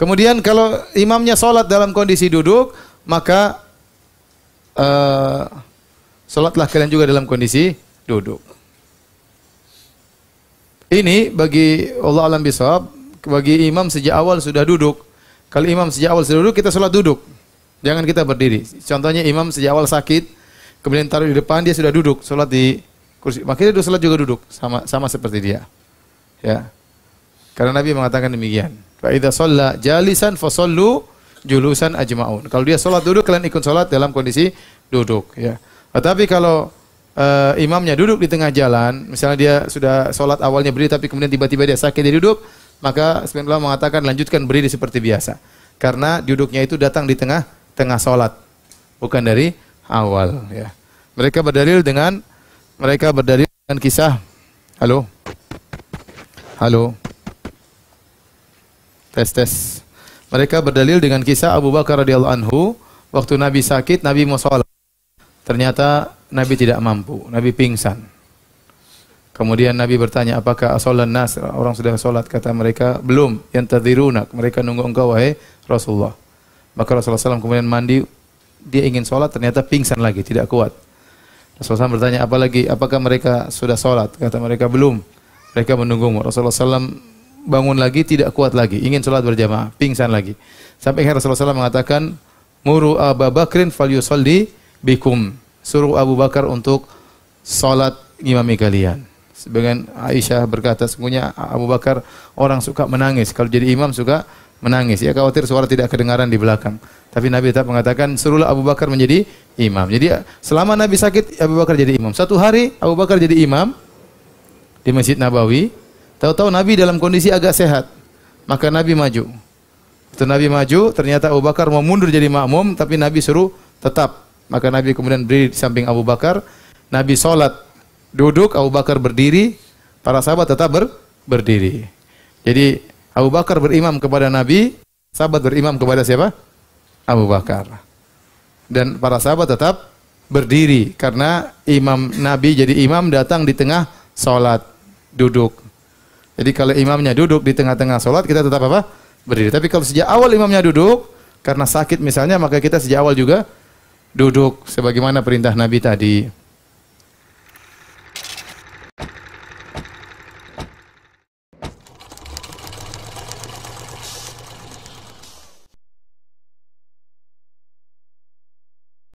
Kemudian kalau imamnya sholat dalam kondisi duduk, maka uh, sholatlah kalian juga dalam kondisi duduk. Ini bagi Allah alam bisawab, bagi imam sejak awal sudah duduk. Kalau imam sejak awal sudah duduk, kita sholat duduk. Jangan kita berdiri. Contohnya imam sejak awal sakit, kemudian taruh di depan, dia sudah duduk, sholat di kursi. Makanya dia sholat juga duduk, sama sama seperti dia. Ya. Karena Nabi mengatakan demikian. Fa idza shalla jalisan fasallu julusan ajmaun. Kalau dia salat duduk kalian ikut salat dalam kondisi duduk ya. Tetapi kalau uh, imamnya duduk di tengah jalan, misalnya dia sudah salat awalnya berdiri tapi kemudian tiba-tiba dia sakit dia duduk, maka sebagian mengatakan lanjutkan berdiri seperti biasa. Karena duduknya itu datang di tengah tengah salat, bukan dari awal ya. Mereka berdalil dengan mereka berdalil dengan kisah Halo. Halo. Tes tes. Mereka berdalil dengan kisah Abu Bakar radhiyallahu anhu waktu Nabi sakit, Nabi mau sholat. Ternyata Nabi tidak mampu, Nabi pingsan. Kemudian Nabi bertanya, apakah sholat nas? Orang sudah sholat, kata mereka, belum. Yang terdirunak mereka nunggu engkau, wahai Rasulullah. Maka Rasulullah SAW kemudian mandi, dia ingin sholat, ternyata pingsan lagi, tidak kuat. Rasulullah SAW bertanya, apalagi, apakah mereka sudah sholat? Kata mereka, belum. Mereka menunggu. Rasulullah SAW bangun lagi tidak kuat lagi, ingin sholat berjamaah, pingsan lagi. Sampai Rasulullah SAW mengatakan, Muru Abu Bakrin fal yusalli bikum. Suruh Abu Bakar untuk sholat imami kalian. Sebagian Aisyah berkata, semuanya Abu Bakar orang suka menangis. Kalau jadi imam suka menangis. Ya khawatir suara tidak kedengaran di belakang. Tapi Nabi tetap mengatakan, suruhlah Abu Bakar menjadi imam. Jadi selama Nabi sakit, Abu Bakar jadi imam. Satu hari Abu Bakar jadi imam di Masjid Nabawi. Tahu-tahu Nabi dalam kondisi agak sehat. Maka Nabi maju. Itu Nabi maju, ternyata Abu Bakar mau mundur jadi makmum, tapi Nabi suruh tetap. Maka Nabi kemudian berdiri di samping Abu Bakar. Nabi sholat duduk, Abu Bakar berdiri. Para sahabat tetap ber, berdiri. Jadi Abu Bakar berimam kepada Nabi, sahabat berimam kepada siapa? Abu Bakar. Dan para sahabat tetap berdiri karena imam Nabi jadi imam datang di tengah sholat duduk. Jadi kalau imamnya duduk di tengah-tengah sholat kita tetap apa? Berdiri. Tapi kalau sejak awal imamnya duduk karena sakit misalnya maka kita sejak awal juga duduk sebagaimana perintah Nabi tadi.